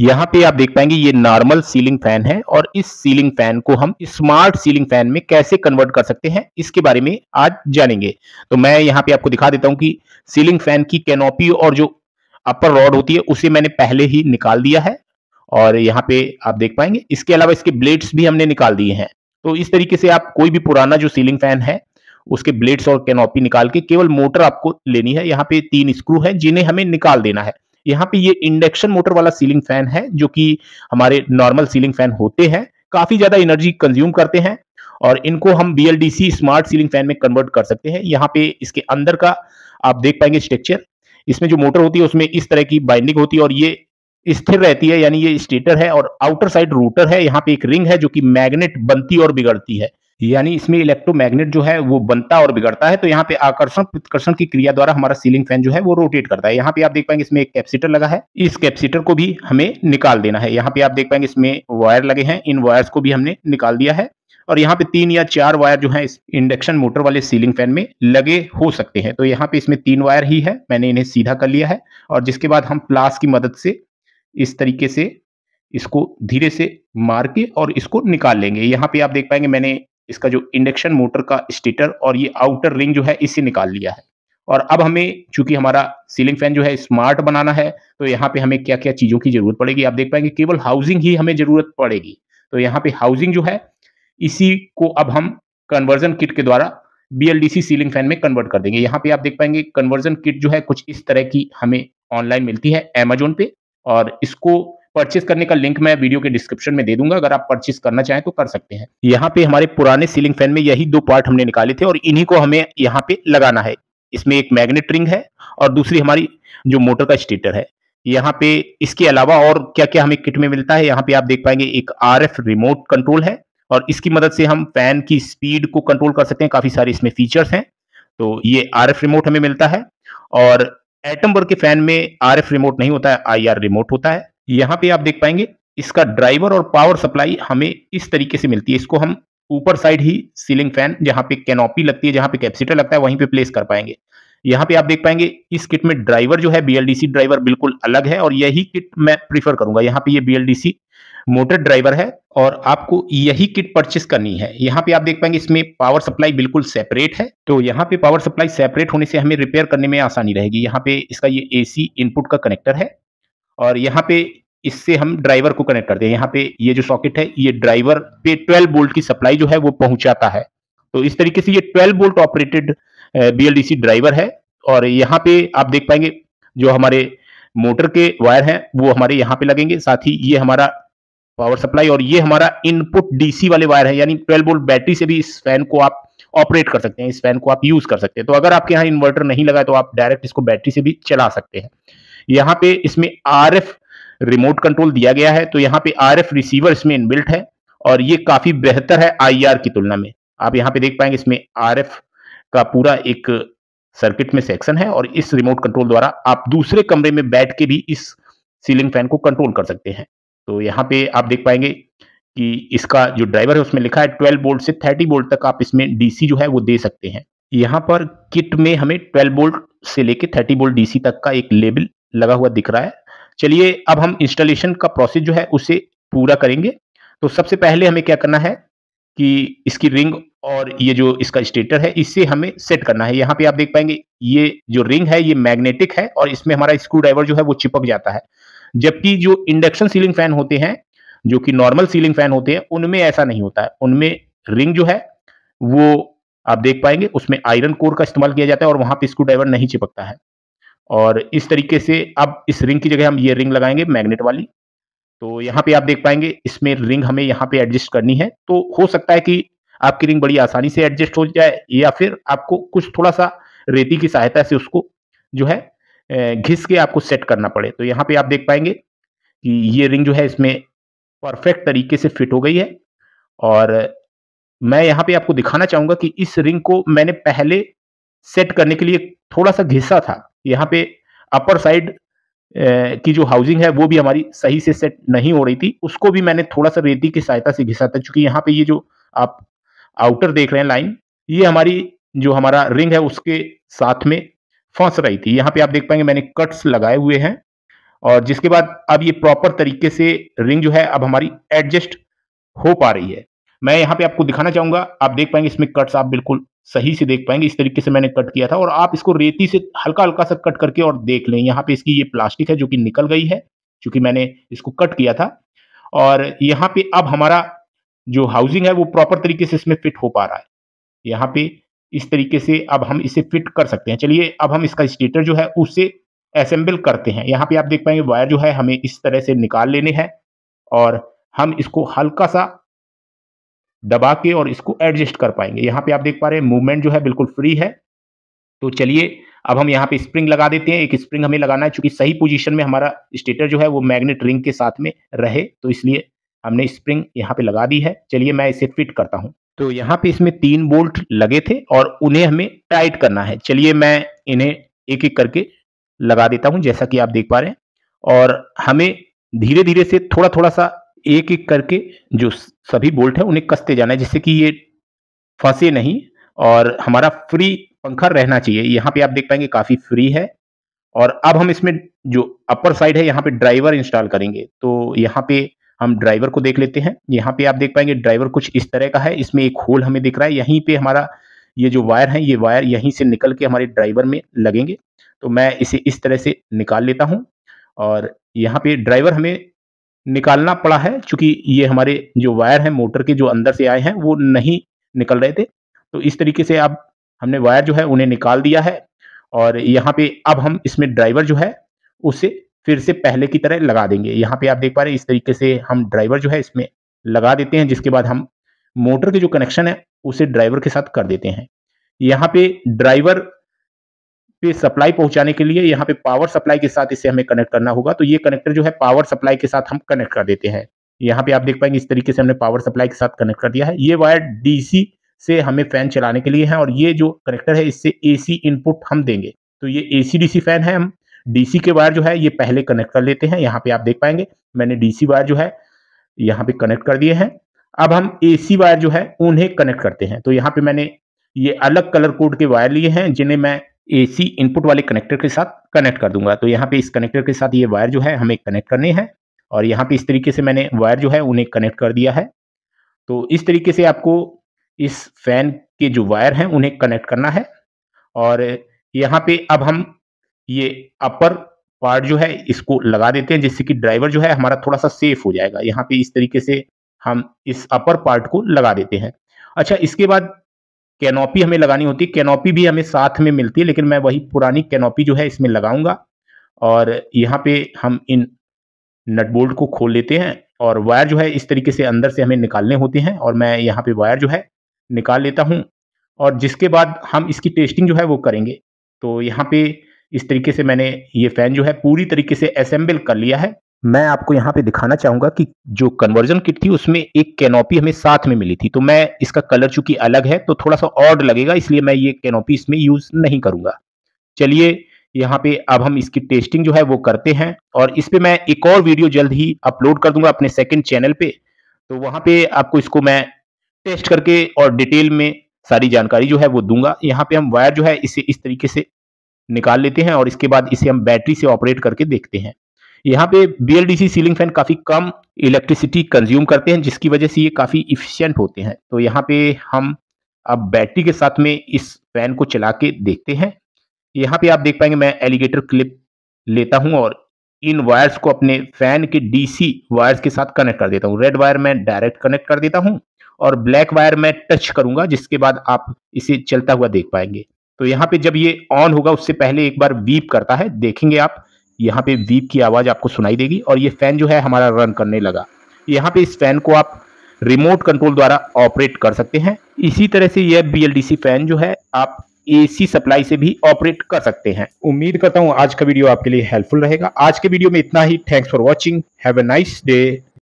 यहाँ पे आप देख पाएंगे ये नॉर्मल सीलिंग फैन है और इस सीलिंग फैन को हम स्मार्ट सीलिंग फैन में कैसे कन्वर्ट कर सकते हैं इसके बारे में आज जानेंगे तो मैं यहाँ पे आपको दिखा देता हूं कि सीलिंग फैन की कैनोपी और जो अपर रॉड होती है उसे मैंने पहले ही निकाल दिया है और यहाँ पे आप देख पाएंगे इसके अलावा इसके ब्लेड्स भी हमने निकाल दिए हैं तो इस तरीके से आप कोई भी पुराना जो सीलिंग फैन है उसके ब्लेड्स और कैनोपी निकाल के केवल मोटर आपको लेनी है यहाँ पे तीन स्क्रू है जिन्हें हमें निकाल देना है यहाँ पे ये इंडक्शन मोटर वाला सीलिंग फैन है जो कि हमारे नॉर्मल सीलिंग फैन होते हैं काफी ज्यादा एनर्जी कंज्यूम करते हैं और इनको हम BLDC स्मार्ट सीलिंग फैन में कन्वर्ट कर सकते हैं यहाँ पे इसके अंदर का आप देख पाएंगे स्ट्रक्चर इसमें जो मोटर होती है उसमें इस तरह की बाइंडिंग होती है और ये स्थिर रहती है यानी ये स्टेटर है और आउटर साइड रूटर है यहाँ पे एक रिंग है जो कि मैग्नेट बनती और बिगड़ती है यानी इसमें इलेक्ट्रोमैग्नेट जो है वो बनता और बिगड़ता है तो यहाँ पे आकर्षण प्रतिकर्षण की क्रिया द्वारा हमारा सीलिंग फैन जो है वो रोटेट करता है यहाँ पे आप देख पाएंगे इसमें एक कैपेसिटर लगा है इस कैप्सीटर को भी हमें निकाल देना है यहाँ पे आप देख पाएंगे इसमें वायर लगे हैं इन वायर्स को भी हमने निकाल दिया है और यहाँ पे तीन या चार वायर जो है इस इंडक्शन मोटर वाले सीलिंग फैन में लगे हो सकते हैं तो यहाँ पे इसमें तीन वायर ही है मैंने इन्हें सीधा कर लिया है और जिसके बाद हम प्लास की मदद से इस तरीके से इसको धीरे से मार के और इसको निकाल लेंगे यहाँ पे आप देख पाएंगे मैंने इसका जो इंडक्शन मोटर का स्टेटर और ये आउटर रिंग जो है इसे निकाल लिया है और अब हमें चूंकि हमारा सीलिंग फैन जो है स्मार्ट बनाना है तो यहाँ पे हमें क्या क्या चीज़ों की जरूरत पड़ेगी आप देख पाएंगे केवल हाउसिंग ही हमें जरूरत पड़ेगी तो यहाँ पे हाउसिंग जो है इसी को अब हम कन्वर्जन किट के द्वारा बीएलडीसी सीलिंग फैन में कन्वर्ट कर देंगे यहाँ पे आप देख पाएंगे कन्वर्जन किट जो है कुछ इस तरह की हमें ऑनलाइन मिलती है एमेजोन पे और इसको परचेस करने का लिंक मैं वीडियो के डिस्क्रिप्शन में दे दूंगा अगर आप परचेस करना चाहें तो कर सकते हैं यहाँ पे हमारे पुराने सीलिंग फैन में यही दो पार्ट हमने निकाले थे और इन्हीं को हमें यहाँ पे लगाना है इसमें एक मैग्नेट रिंग है और दूसरी हमारी जो मोटर का स्टेटर है यहाँ पे इसके अलावा और क्या क्या हमें किट में मिलता है यहाँ पे आप देख पाएंगे एक आर रिमोट कंट्रोल है और इसकी मदद से हम फैन की स्पीड को कंट्रोल कर सकते हैं काफी सारे इसमें फीचर्स हैं तो ये आर रिमोट हमें मिलता है और एटम वर्ग के फैन में आर रिमोट नहीं होता है आई रिमोट होता है यहां पे आप देख पाएंगे इसका ड्राइवर और पावर सप्लाई हमें इस तरीके से मिलती है इसको हम ऊपर साइड ही सीलिंग फैन जहां पे कैनोपी लगती है जहां पे कैपेसिटर लगता है वहीं पे प्लेस कर पाएंगे यहाँ पे आप देख पाएंगे इस किट में ड्राइवर जो है बीएलडीसी ड्राइवर बिल्कुल अलग है और यही किट मैं प्रीफर करूंगा यहाँ पे ये बीएलडीसी मोटर ड्राइवर है और आपको यही किट परचेस करनी है यहाँ पे आप देख पाएंगे इसमें पावर सप्लाई बिल्कुल सेपरेट है तो यहाँ पे पावर सप्लाई सेपरेट होने से हमें रिपेयर करने में आसानी रहेगी यहाँ पे इसका ये एसी इनपुट का कनेक्टर है और यहाँ पे इससे हम ड्राइवर को कनेक्ट करते हैं यहाँ पे ये जो सॉकेट है ये ड्राइवर पे 12 बोल्ट की सप्लाई जो है वो पहुंचाता है तो इस तरीके से ये 12 बोल्ट ऑपरेटेड बीएलडीसी ड्राइवर है और यहाँ पे आप देख पाएंगे जो हमारे मोटर के वायर हैं वो हमारे यहाँ पे लगेंगे साथ ही ये हमारा पावर सप्लाई और ये हमारा इनपुट डीसी वाले वायर है यानी ट्वेल्व वोल्ट बैटरी से भी इस फैन को आप ऑपरेट कर सकते हैं इस फैन को आप यूज कर सकते हैं तो अगर आपके यहाँ इन्वर्टर नहीं लगा तो आप डायरेक्ट इसको बैटरी से भी चला सकते हैं यहाँ पे इसमें आर रिमोट कंट्रोल दिया गया है तो यहाँ पे आर रिसीवर इसमें इनबिल्ट है और ये काफी बेहतर है आई की तुलना में आप यहाँ पे देख पाएंगे इसमें आर का पूरा एक सर्किट में सेक्शन है और इस रिमोट कंट्रोल द्वारा आप दूसरे कमरे में बैठ के भी इस सीलिंग फैन को कंट्रोल कर सकते हैं तो यहाँ पे आप देख पाएंगे कि इसका जो ड्राइवर है उसमें लिखा है ट्वेल्व बोल्ट से थर्टी बोल्ट तक आप इसमें डीसी जो है वो दे सकते हैं यहाँ पर किट में हमें 12 बोल्ट से लेके 30 बोल्ट डीसी तक का एक लेबल लगा हुआ दिख रहा है चलिए अब हम इंस्टॉलेशन का प्रोसेस जो है उसे पूरा करेंगे तो सबसे पहले हमें क्या करना है कि इसकी रिंग और ये जो इसका स्टेटर है इससे हमें सेट करना है यहाँ पे आप देख पाएंगे ये जो रिंग है ये मैग्नेटिक है और इसमें हमारा स्क्रू ड्राइवर जो है वो चिपक जाता है जबकि जो इंडक्शन सीलिंग फैन होते हैं जो कि नॉर्मल सीलिंग फैन होते हैं उनमें ऐसा नहीं होता है उनमें रिंग जो है वो आप देख पाएंगे उसमें आयरन कोर का इस्तेमाल किया जाता है और वहां पर स्क्रू ड्राइवर नहीं चिपकता है और इस तरीके से अब इस रिंग की जगह हम ये रिंग लगाएंगे मैग्नेट वाली तो यहाँ पे आप देख पाएंगे इसमें रिंग हमें यहाँ पे एडजस्ट करनी है तो हो सकता है कि आपकी रिंग बड़ी आसानी से एडजस्ट हो जाए या फिर आपको कुछ थोड़ा सा रेती की सहायता से उसको जो है घिस के आपको सेट करना पड़े तो यहाँ पे आप देख पाएंगे कि ये रिंग जो है इसमें परफेक्ट तरीके से फिट हो गई है और मैं यहाँ पे आपको दिखाना चाहूंगा कि इस रिंग को मैंने पहले सेट करने के लिए थोड़ा सा घिस्सा था यहाँ पे अपर साइड की जो हाउसिंग है वो भी हमारी सही से सेट नहीं हो रही थी उसको भी मैंने थोड़ा सा रेती की सहायता से घिसा था क्योंकि यहाँ पे ये जो आप आउटर देख रहे हैं लाइन ये हमारी जो हमारा रिंग है उसके साथ में फंस रही थी यहाँ पे आप देख पाएंगे मैंने कट्स लगाए हुए हैं और जिसके बाद अब ये प्रॉपर तरीके से रिंग जो है अब हमारी एडजस्ट हो पा रही है मैं यहाँ पे आपको दिखाना चाहूंगा आप देख पाएंगे इसमें कट्स आप बिल्कुल सही से देख पाएंगे इस तरीके से मैंने कट किया था और आप इसको रेती से हल्का हल्का सा कट करके और देख लें यहाँ पे इसकी ये प्लास्टिक है जो कि निकल गई है क्योंकि मैंने इसको कट किया था और यहाँ पे अब हमारा जो हाउसिंग है वो प्रॉपर तरीके से इसमें फिट हो पा रहा है यहाँ पे इस तरीके से अब हम इसे फिट कर सकते हैं चलिए अब हम इसका स्टेटर जो है उससे असेंबल करते हैं यहाँ पे आप देख पाएंगे वायर जो है हमें इस तरह से निकाल लेने हैं और हम इसको हल्का सा दबा के और इसको एडजस्ट कर पाएंगे यहाँ पे आप देख पा रहे हैं मूवमेंट जो है बिल्कुल फ्री है तो चलिए अब हम यहाँ पे स्प्रिंग लगा देते हैं एक स्प्रिंग हमें लगाना है चूंकि सही पोजीशन में हमारा स्टेटर जो है वो मैग्नेट रिंग के साथ में रहे तो इसलिए हमने स्प्रिंग यहाँ पे लगा दी है चलिए मैं इसे फिट करता हूँ तो यहाँ पे इसमें तीन बोल्ट लगे थे और उन्हें हमें टाइट करना है चलिए मैं इन्हें एक एक करके लगा देता हूँ जैसा कि आप देख पा रहे हैं और हमें धीरे धीरे से थोड़ा थोड़ा सा एक एक करके जो सभी बोल्ट है उन्हें कसते जाना है जिससे कि ये फंसे नहीं और हमारा फ्री पंखा रहना चाहिए यहाँ पे आप देख पाएंगे काफी फ्री है और अब हम इसमें जो अपर साइड है यहाँ पे ड्राइवर इंस्टॉल करेंगे तो यहाँ पे हम ड्राइवर को देख लेते हैं यहाँ पे आप देख पाएंगे ड्राइवर कुछ इस तरह का है इसमें एक होल हमें दिख रहा है यहीं पे हमारा ये जो वायर है ये वायर यहीं से निकल के हमारे ड्राइवर में लगेंगे तो मैं इसे इस तरह से निकाल लेता हूँ और यहाँ पे ड्राइवर हमें निकालना पड़ा है क्योंकि ये हमारे जो वायर हैं मोटर के जो अंदर से आए हैं वो नहीं निकल रहे थे तो इस तरीके से अब हमने वायर जो है उन्हें निकाल दिया है और यहाँ पे अब हम इसमें ड्राइवर जो है उसे फिर से पहले की तरह लगा देंगे यहाँ पे आप देख पा रहे हैं इस तरीके से हम ड्राइवर जो है इसमें लगा देते हैं जिसके बाद हम मोटर के जो कनेक्शन है उसे ड्राइवर के साथ कर देते हैं यहाँ पे ड्राइवर पे सप्लाई पहुंचाने के लिए यहाँ पे पावर सप्लाई के साथ इसे हमें कनेक्ट करना होगा तो ये कनेक्टर जो है पावर सप्लाई के साथ हम कनेक्ट कर देते हैं यहाँ पे आप देख पाएंगे इस तरीके से हमने पावर सप्लाई के साथ कनेक्ट कर दिया है ये वायर डीसी से हमें फैन चलाने के लिए है और ये जो कनेक्टर है इससे एसी इनपुट हम देंगे तो ये एसी डीसी फैन है हम डीसी के वायर जो है ये पहले कनेक्ट कर लेते हैं यहाँ पे आप देख पाएंगे मैंने डीसी वायर जो है यहाँ पे कनेक्ट कर दिए हैं अब हम एसी वायर जो है उन्हें कनेक्ट करते हैं तो यहाँ पे मैंने ये अलग कलर कोड के वायर लिए हैं जिन्हें मैं एसी इनपुट वाले कनेक्टर के साथ कनेक्ट कर दूंगा तो यहाँ पे इस कनेक्टर के साथ ये वायर जो है हमें कनेक्ट करने हैं और यहाँ पे इस तरीके से मैंने वायर जो है उन्हें कनेक्ट कर दिया है तो इस तरीके से आपको इस फैन के जो वायर हैं उन्हें कनेक्ट करना है और यहाँ पे अब हम ये अपर पार्ट जो है इसको लगा देते हैं जिससे कि ड्राइवर जो है हमारा थोड़ा सा सेफ हो जाएगा यहाँ पे इस तरीके से हम इस अपर पार्ट को लगा देते हैं अच्छा इसके बाद कैनोपी हमें लगानी होती है कैनोपी भी हमें साथ में मिलती है लेकिन मैं वही पुरानी कैनोपी जो है इसमें लगाऊंगा और यहाँ पे हम इन नटबोल्ट को खोल लेते हैं और वायर जो है इस तरीके से अंदर से हमें निकालने होते हैं और मैं यहाँ पे वायर जो है निकाल लेता हूँ और जिसके बाद हम इसकी टेस्टिंग जो है वो करेंगे तो यहाँ पे इस तरीके से मैंने ये फ़ैन जो है पूरी तरीके से असेंबल कर लिया है मैं आपको यहाँ पे दिखाना चाहूंगा कि जो कन्वर्जन किट थी उसमें एक कैनोपी हमें साथ में मिली थी तो मैं इसका कलर चूंकि अलग है तो थोड़ा सा ऑर्ड लगेगा इसलिए मैं ये कैनोपी इसमें यूज नहीं करूंगा चलिए यहाँ पे अब हम इसकी टेस्टिंग जो है वो करते हैं और इस पर मैं एक और वीडियो जल्द ही अपलोड कर दूंगा अपने सेकेंड चैनल पे तो वहां पे आपको इसको मैं टेस्ट करके और डिटेल में सारी जानकारी जो है वो दूंगा यहाँ पे हम वायर जो है इसे इस तरीके से निकाल लेते हैं और इसके बाद इसे हम बैटरी से ऑपरेट करके देखते हैं यहाँ पे बीएलडीसी सीलिंग फैन काफी कम इलेक्ट्रिसिटी कंज्यूम करते हैं जिसकी वजह से ये काफी इफिशियंट होते हैं तो यहाँ पे हम अब बैटरी के साथ में इस फैन को चला के देखते हैं यहाँ पे आप देख पाएंगे मैं एलिगेटर क्लिप लेता हूँ और इन वायर्स को अपने फैन के डीसी वायर्स के साथ कनेक्ट कर देता हूँ रेड वायर मैं डायरेक्ट कनेक्ट कर देता हूँ और ब्लैक वायर मैं टच करूंगा जिसके बाद आप इसे चलता हुआ देख पाएंगे तो यहाँ पे जब ये ऑन होगा उससे पहले एक बार वीप करता है देखेंगे आप यहाँ पे वीप की आवाज़ आपको सुनाई देगी और ये फ़ैन जो है हमारा रन करने लगा यहाँ पे इस फ़ैन को आप रिमोट कंट्रोल द्वारा ऑपरेट कर सकते हैं इसी तरह से यह बी फ़ैन जो है आप एसी सप्लाई से भी ऑपरेट कर सकते हैं उम्मीद करता हूँ आज का वीडियो आपके लिए हेल्पफुल रहेगा आज के वीडियो में इतना ही thanks for watching have a nice day